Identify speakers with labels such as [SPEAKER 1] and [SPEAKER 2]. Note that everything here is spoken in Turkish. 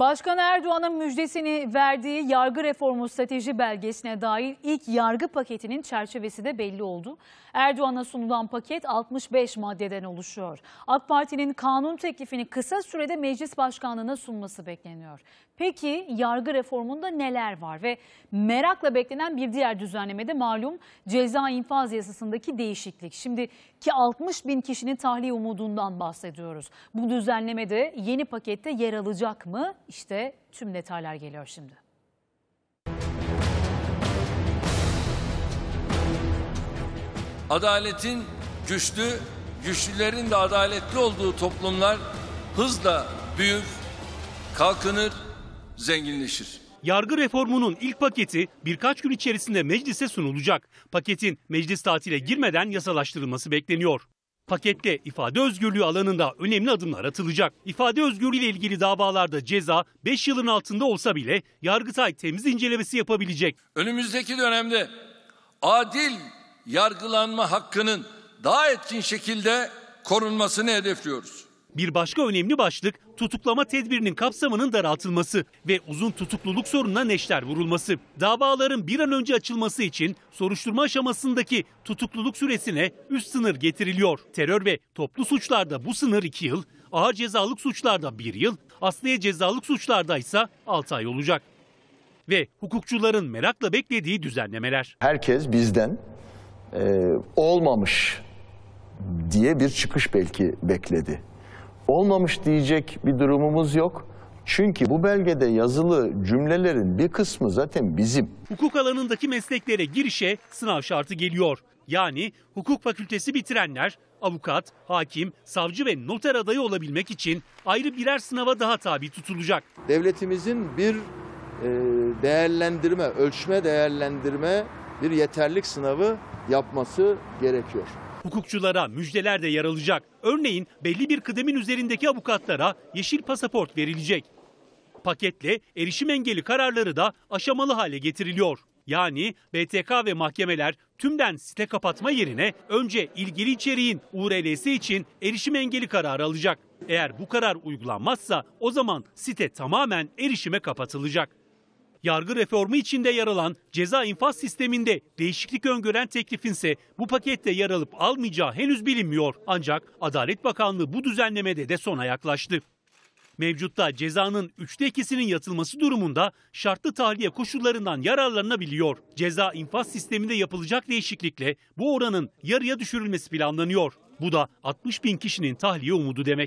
[SPEAKER 1] Başkan Erdoğan'ın müjdesini verdiği yargı reformu strateji belgesine dair ilk yargı paketinin çerçevesi de belli oldu. Erdoğan'a sunulan paket 65 maddeden oluşuyor. AK Parti'nin kanun teklifini kısa sürede meclis başkanlığına sunması bekleniyor. Peki yargı reformunda neler var ve merakla beklenen bir diğer düzenlemede malum ceza infaz yasasındaki değişiklik. Şimdi ki 60 bin kişinin tahliye umudundan bahsediyoruz. Bu düzenlemede yeni pakette yer alacak mı? İşte tüm detaylar geliyor şimdi.
[SPEAKER 2] Adaletin güçlü, güçlülerin de adaletli olduğu toplumlar hızla büyür,
[SPEAKER 3] kalkınır, zenginleşir. Yargı reformunun ilk paketi birkaç gün içerisinde meclise sunulacak. Paketin meclis tatile girmeden yasalaştırılması bekleniyor pakette ifade özgürlüğü alanında önemli adımlar atılacak. İfade özgürlüğü ile ilgili davalarda ceza 5 yılın altında olsa bile Yargıtay temiz incelemesi yapabilecek. Önümüzdeki dönemde adil yargılanma hakkının daha etkin şekilde korunmasını hedefliyoruz. Bir başka önemli başlık tutuklama tedbirinin kapsamının daraltılması ve uzun tutukluluk sorununa neşter vurulması. Davaların bir an önce açılması için soruşturma aşamasındaki tutukluluk süresine üst sınır getiriliyor. Terör ve toplu suçlarda bu sınır 2 yıl, ağır cezalık suçlarda 1 yıl, asliye cezalık suçlarda ise 6 ay olacak. Ve hukukçuların merakla beklediği düzenlemeler.
[SPEAKER 2] Herkes bizden e, olmamış diye bir çıkış belki bekledi olmamış diyecek bir durumumuz yok. Çünkü bu belgede yazılı cümlelerin bir kısmı zaten bizim.
[SPEAKER 3] Hukuk alanındaki mesleklere girişe sınav şartı geliyor. Yani hukuk fakültesi bitirenler avukat, hakim, savcı ve noter adayı olabilmek için ayrı birer sınava daha tabi tutulacak. Devletimizin bir e,
[SPEAKER 2] değerlendirme, ölçme değerlendirme bir yeterlik sınavı yapması gerekiyor.
[SPEAKER 3] Hukukçulara müjdeler de yer alacak. Örneğin belli bir kıdemin üzerindeki avukatlara yeşil pasaport verilecek. Paketle erişim engeli kararları da aşamalı hale getiriliyor. Yani BTK ve mahkemeler tümden site kapatma yerine önce ilgili içeriğin URL'si için erişim engeli kararı alacak. Eğer bu karar uygulanmazsa o zaman site tamamen erişime kapatılacak yargı reformu içinde yer alan ceza infaz sisteminde değişiklik öngören teklifinse bu pakette yer alıp almayacağı henüz bilinmiyor. Ancak Adalet Bakanlığı bu düzenlemede de sona yaklaştı. Mevcutta cezanın üçte ikisinin yatılması durumunda şartlı tahliye koşullarından yararlanabiliyor. Ceza infaz sisteminde yapılacak değişiklikle bu oranın yarıya düşürülmesi planlanıyor. Bu da 60 bin kişinin tahliye umudu demek.